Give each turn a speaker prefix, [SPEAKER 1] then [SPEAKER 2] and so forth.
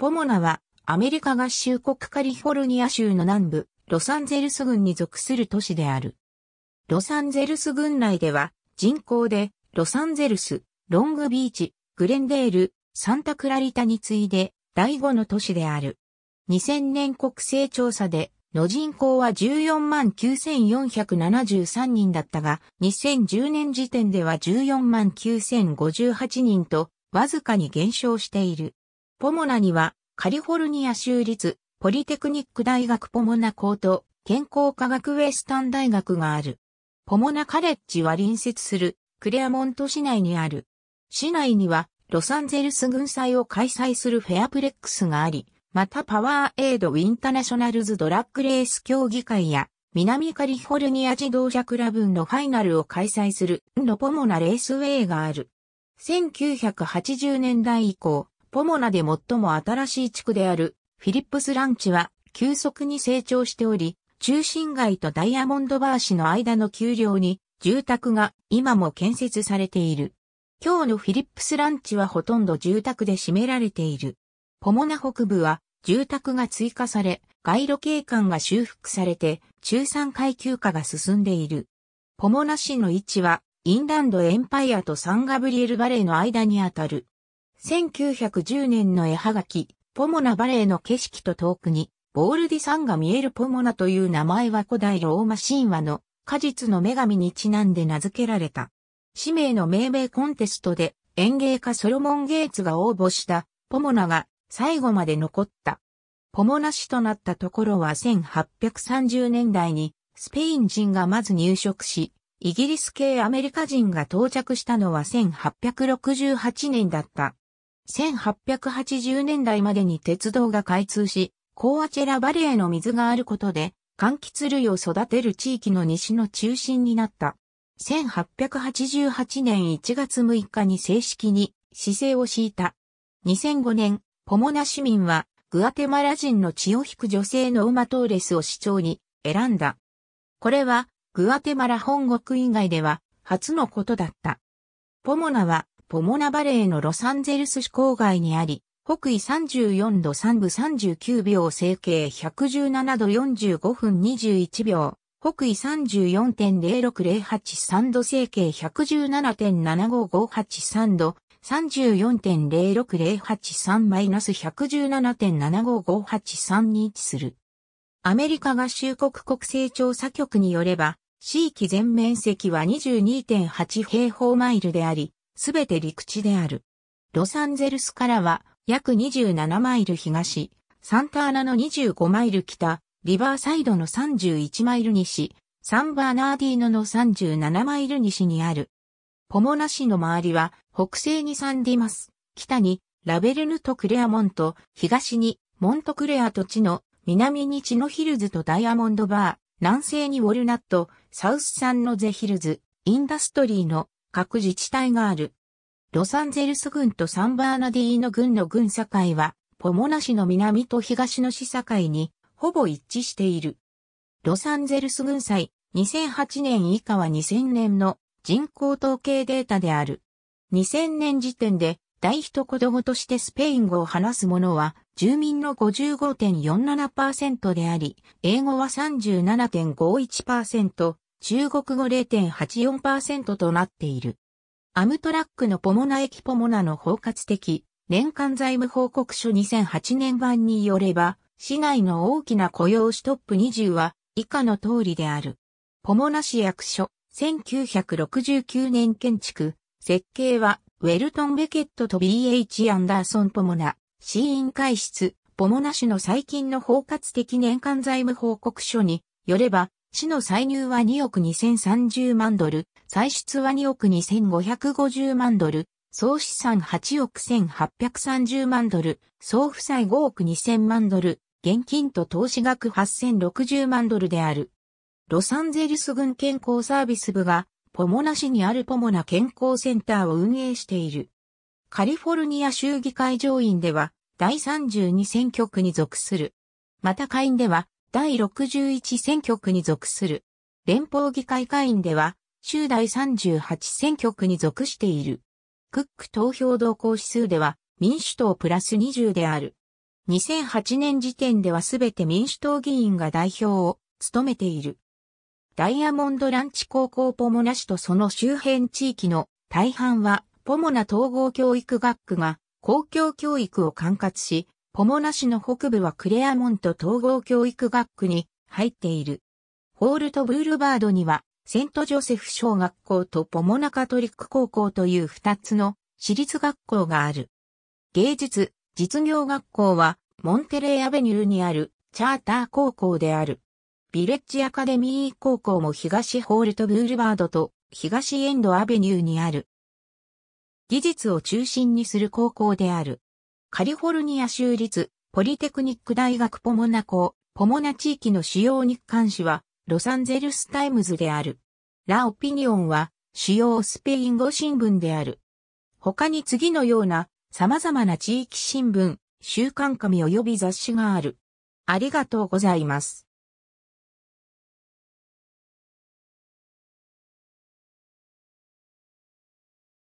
[SPEAKER 1] ポモナはアメリカ合衆国カリフォルニア州の南部、ロサンゼルス郡に属する都市である。ロサンゼルス郡内では人口でロサンゼルス、ロングビーチ、グレンデール、サンタクラリタに次いで第5の都市である。2000年国勢調査での人口は14万9473人だったが、2010年時点では14万9058人と、わずかに減少している。ポモナには、カリフォルニア州立、ポリテクニック大学ポモナ高等、健康科学ウェスタン大学がある。ポモナカレッジは隣接する、クレアモント市内にある。市内には、ロサンゼルス軍祭を開催するフェアプレックスがあり、またパワーエイドインターナショナルズドラッグレース協議会や、南カリフォルニア自動車クラブのファイナルを開催するロポモナレースウェイがある。1980年代以降、ポモナで最も新しい地区であるフィリップスランチは急速に成長しており、中心街とダイヤモンドバー市の間の丘陵に住宅が今も建設されている。今日のフィリップスランチはほとんど住宅で占められている。ポモナ北部は住宅が追加され、街路景観が修復されて中産階級化が進んでいる。ポモナ市の位置はインランドエンパイアとサンガブリエルバレーの間にあたる。1910年の絵はがき、ポモナバレーの景色と遠くに、ボールディんが見えるポモナという名前は古代ローマ神話の果実の女神にちなんで名付けられた。使命の命名コンテストで園芸家ソロモン・ゲイツが応募したポモナが最後まで残った。ポモナ市となったところは1830年代にスペイン人がまず入植し、イギリス系アメリカ人が到着したのは1868年だった。1880年代までに鉄道が開通し、コーアチェラバレーの水があることで、柑橘類を育てる地域の西の中心になった。1888年1月6日に正式に姿勢を敷いた。2005年、ポモナ市民は、グアテマラ人の血を引く女性の馬トーレスを市長に選んだ。これは、グアテマラ本国以外では、初のことだった。ポモナは、ポモナバレーのロサンゼルス市郊外にあり、北緯34度3分39秒整形117度45分21秒、北緯34.06083度整形117.75583度、34.06083-117.75583に位置する。アメリカ合衆国国勢調査局によれば、地域全面積は22.8平方マイルであり、すべて陸地である。ロサンゼルスからは約27マイル東、サンターナの25マイル北、リバーサイドの31マイル西、サンバーナーディーノの37マイル西にある。ポモナ市の周りは北西にサンディマス、北にラベルヌとクレアモント、東にモントクレアと地の南にチノヒルズとダイヤモンドバー、南西にウォルナット、サウス産のゼヒルズ、インダストリーの各自治体がある。ロサンゼルス郡とサンバーナディーノ郡の郡境は、ポモナ市の南と東の市境に、ほぼ一致している。ロサンゼルス郡祭、2008年以下は2000年の人口統計データである。2000年時点で、大一子供としてスペイン語を話す者は、住民の55.47%であり、英語は37.51%、中国語0.84%となっている。アムトラックのポモナ駅ポモナの包括的年間財務報告書2008年版によれば、市内の大きな雇用ストップ20は以下の通りである。ポモナ市役所、1969年建築、設計はウェルトン・ベケットと B.H. アンダーソン・ポモナ、市員会室、ポモナ市の最近の包括的年間財務報告書によれば、市の歳入は2億2030万ドル、歳出は2億2550万ドル、総資産8億1830万ドル、総負債5億2000万ドル、現金と投資額8060万ドルである。ロサンゼルス郡健康サービス部が、ポモナ市にあるポモナ健康センターを運営している。カリフォルニア州議会上院では、第32選挙区に属する。また下院では、第61選挙区に属する。連邦議会会員では、州第38選挙区に属している。クック投票動向指数では、民主党プラス20である。2008年時点ではすべて民主党議員が代表を務めている。ダイヤモンドランチ高校ポモナ市とその周辺地域の大半はポモナ統合教育学区が公共教育を管轄し、ポモナ市の北部はクレアモント統合教育学区に入っている。ホールトブールバードには、セントジョセフ小学校とポモナカトリック高校という二つの私立学校がある。芸術、実業学校は、モンテレイアベニューにあるチャーター高校である。ビレッジアカデミー高校も東ホールトブールバードと東エンドアベニューにある。技術を中心にする高校である。カリフォルニア州立ポリテクニック大学ポモナ校、ポモナ地域の主要日刊誌は、ロサンゼルスタイムズである。ラオピニオンは、主要スペイン語新聞である。他に次のような、様々な地域新聞、週刊紙及び雑誌がある。ありがとうございます。